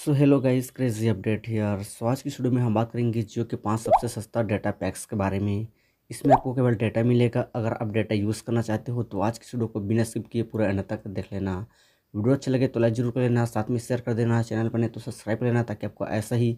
so hello guys crazy update here so आज की video में हम बात करेंगे जियो के पांच सबसे सस्ता डेटा पैक्स के बारे में इसमें आपको केवल डेटा मिलेगा अगर आप डेटा यूज़ करना चाहते हो तो आज की वीडियो को बिना स्किप किए पूरा एंड तक देख लेना वीडियो अच्छा लगे तो लाइक जरूर कर लेना साथ में शेयर कर देना चैनल पर नहीं तो सब्सक्राइब कर लेना ताकि आपको ऐसा ही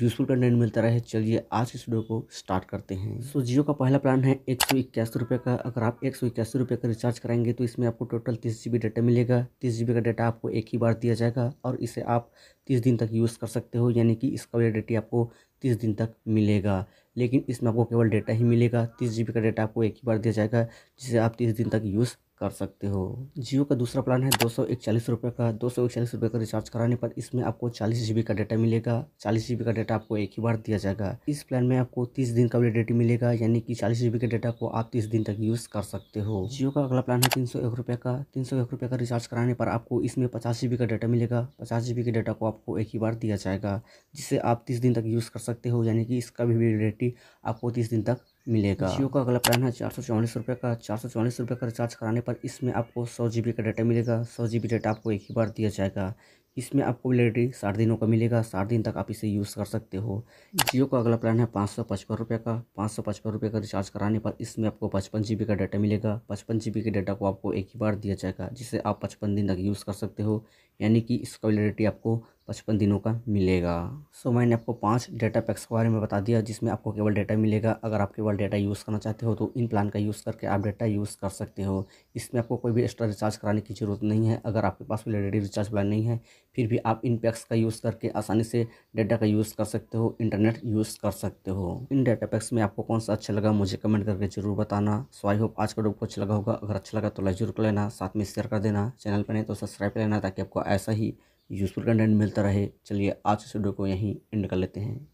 यूज़फुल कंटेंट मिलता रहे चलिए आज इस वीडियो को स्टार्ट करते हैं सो so, जियो का पहला प्लान है एक सौ इक्यासी रुपये का अगर आप एक सौ इक्यासी रुपये का रिचार्ज कराएंगे तो इसमें आपको टोटल तीस जी डाटा मिलेगा तीस जी का डाटा आपको एक ही बार दिया जाएगा और इसे आप तीस दिन तक यूज़ कर सकते हो यानी कि इसका वैलिडिटी आपको तीस दिन तक मिलेगा लेकिन इसमें आपको केवल डेटा ही मिलेगा तीस जी का डेटा आपको एक ही बार दिया जाएगा जिसे आप तीस दिन तक यूज़ कर सकते हो जियो का दूसरा प्लान है दो सौ रुपये का दो सौ रुपये का रिचार्ज कराने पर इसमें आपको चालीस जी का डाटा मिलेगा चालीस जी का डाटा आपको एक ही बार दिया जाएगा इस प्लान में आपको तीस दिन का वैलिडिटी मिलेगा यानी कि चालीस जी के डाटा को आप तीस दिन तक यूज़ कर सकते हो जियो का अगला प्लान है तीन सौ एक रुपये का तीन सौ एक रुपये का रिचार्ज कराने पर आपको इसमें पचास जी का डाटा मिलेगा पचास जी के डाटा को आपको एक ही बार दिया जाएगा जिसे आप तीस दिन तक यूज़ कर सकते हो यानी कि इसका भी वैलिडिटी आपको तीस दिन तक मिलेगा जियो का अगला प्लान है चार सौ चौवालीस रुपये का चार सौ चौवालीस रुपये का रिचार्ज कराने पर इसमें आपको सौ जी बी का डाटा मिलेगा सौ जी बी डाटा आपको एक ही बार दिया जाएगा इसमें आपको वैलिडिटी साठ दिनों का मिलेगा साठ दिन तक आप इसे यूज़ कर सकते हो जियो का अगला प्लान है पाँच सौ पचपन रुपये का पाँच सौ पचपन रुपये का रिचार्ज कराने पर इसमें आपको पचपन जी का डाटा मिलेगा पचपन जी के डाटा को आपको एक ही बार दिया जाएगा जिसे आप पचपन दिन तक यूज़ कर सकते हो यानी कि इसका वैलिडिटी आपको पचपन दिनों का मिलेगा सो so, मैंने आपको पांच डेटा पैक्स के बारे में बता दिया जिसमें आपको केवल डेटा मिलेगा अगर आप केवल डेटा यूज़ करना चाहते हो तो इन प्लान का यूज़ करके आप डेटा यूज़ कर सकते हो इसमें आपको कोई भी एक्स्ट्रा रिचार्ज कराने की ज़रूरत नहीं है अगर आपके पास वैलिडिटी रिचार्ज प्लान नहीं है फिर भी आप इन पैक्स का यूज़ करके आसानी से डेटा का यूज़ कर सकते हो इंटरनेट यूज़ कर सकते हो इन डेटा पैक्स में आपको कौन सा अच्छा लगा मुझे कमेंट करके जरूर बताना सो आई होप आज का डॉक्टर अच्छा लगा होगा अगर अच्छा लगा तो लाइक जरूर कर लेना साथ में शेयर कर देना चैनल पर नहीं तो सब्सक्राइब कर लेना ताकि आपको ऐसा ही यूज़फुल कंटेंट मिलता रहे चलिए आज इस वीडियो को यहीं एंड कर लेते हैं